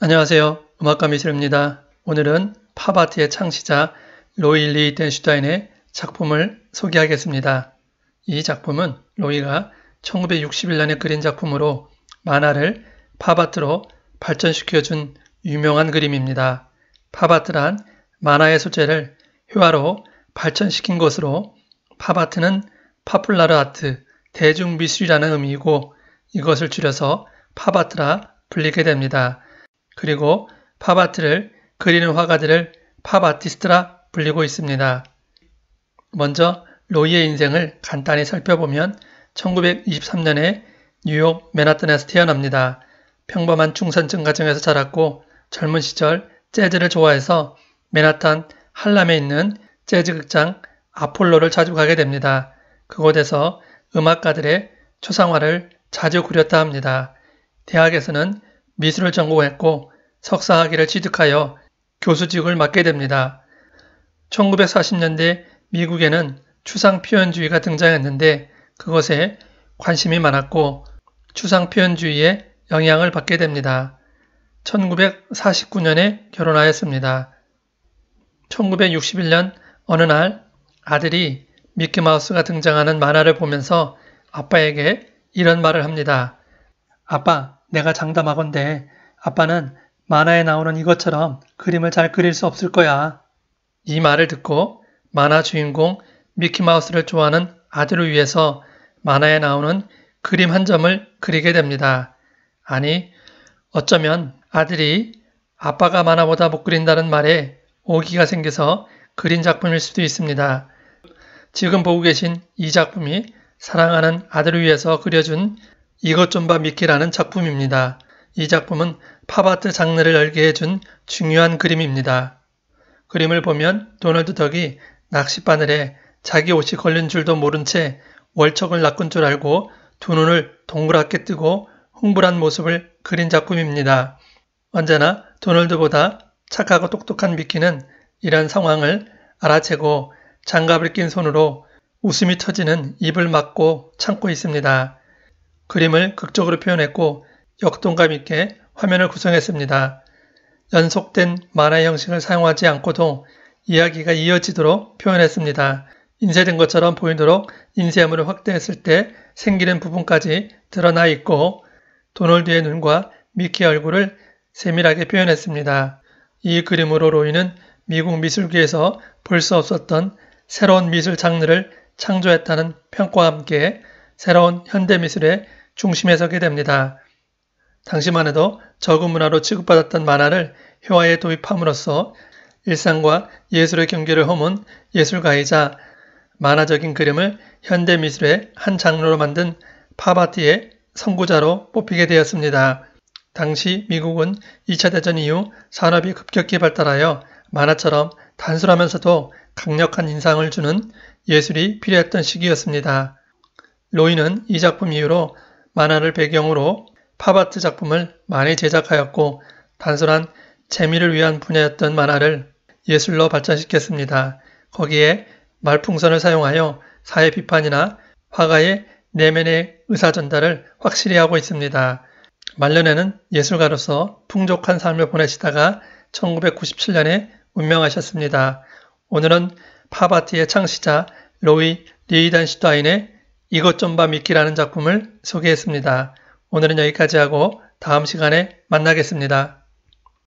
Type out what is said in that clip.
안녕하세요. 음악가 미술입니다. 오늘은 팝아트의 창시자 로이 리 덴슈타인의 작품을 소개하겠습니다. 이 작품은 로이가 1961년에 그린 작품으로 만화를 팝아트로 발전시켜준 유명한 그림입니다. 팝아트란 만화의 소재를 회화로 발전시킨 것으로 팝아트는 파플라르 아트, 대중미술이라는 의미이고 이것을 줄여서 팝아트라 불리게 됩니다. 그리고 팝아트를 그리는 화가들을 팝아티스트라 불리고 있습니다. 먼저 로이의 인생을 간단히 살펴보면 1923년에 뉴욕 맨하튼에서 태어납니다. 평범한 중산층 가정에서 자랐고 젊은 시절 재즈를 좋아해서 맨하탄 한람에 있는 재즈 극장 아폴로를 자주 가게 됩니다. 그곳에서 음악가들의 초상화를 자주 그렸다 합니다. 대학에서는 미술을 전공했고 석사학위를 취득하여 교수직을 맡게 됩니다. 1940년대 미국에는 추상 표현주의가 등장했는데 그것에 관심이 많았고 추상 표현주의에 영향을 받게 됩니다. 1949년에 결혼하였습니다. 1961년 어느 날 아들이 미키마우스가 등장하는 만화를 보면서 아빠에게 이런 말을 합니다. 아빠, 내가 장담하건대 아빠는 만화에 나오는 이것처럼 그림을 잘 그릴 수 없을 거야. 이 말을 듣고 만화 주인공 미키마우스를 좋아하는 아들을 위해서 만화에 나오는 그림 한 점을 그리게 됩니다. 아니, 어쩌면 아들이 아빠가 만화보다 못 그린다는 말에 오기가 생겨서 그린 작품일 수도 있습니다. 지금 보고 계신 이 작품이 사랑하는 아들을 위해서 그려준 이것 좀 봐 미키라는 작품입니다. 이 작품은 팝아트 장르를 열게 해준 중요한 그림입니다. 그림을 보면 도널드 덕이 낚싯바늘에 자기 옷이 걸린 줄도 모른 채 월척을 낚은 줄 알고 두 눈을 동그랗게 뜨고 흥분한 모습을 그린 작품입니다. 언제나 도널드보다 착하고 똑똑한 미키는 이런 상황을 알아채고 장갑을 낀 손으로 웃음이 터지는 입을 막고 참고 있습니다. 그림을 극적으로 표현했고 역동감 있게 화면을 구성했습니다. 연속된 만화 형식을 사용하지 않고도 이야기가 이어지도록 표현했습니다. 인쇄된 것처럼 보이도록 인쇄함을 확대했을 때 생기는 부분까지 드러나 있고 도널드의 눈과 미키 얼굴을 세밀하게 표현했습니다. 이 그림으로 로이는 미국 미술계에서 볼 수 없었던 새로운 미술 장르를 창조했다는 평가와 함께 새로운 현대미술의 중심에 서게 됩니다. 당시만 해도 적은 문화로 취급받았던 만화를 회화에 도입함으로써 일상과 예술의 경계를 허문 예술가이자 만화적인 그림을 현대 미술의 한 장르로 만든 팝아트의 선구자로 뽑히게 되었습니다. 당시 미국은 2차 대전 이후 산업이 급격히 발달하여 만화처럼 단순하면서도 강력한 인상을 주는 예술이 필요했던 시기였습니다. 로이는 이 작품 이후로 만화를 배경으로 팝아트 작품을 많이 제작하였고 단순한 재미를 위한 분야였던 만화를 예술로 발전시켰습니다. 거기에 말풍선을 사용하여 사회 비판이나 화가의 내면의 의사 전달을 확실히 하고 있습니다. 말년에는 예술가로서 풍족한 삶을 보내시다가 1997년에 운명하셨습니다. 오늘은 팝아트의 창시자 로이 리히단슈타인의 이것 좀봐미키라는 작품을 소개했습니다. 오늘은 여기까지 하고 다음 시간에 만나겠습니다.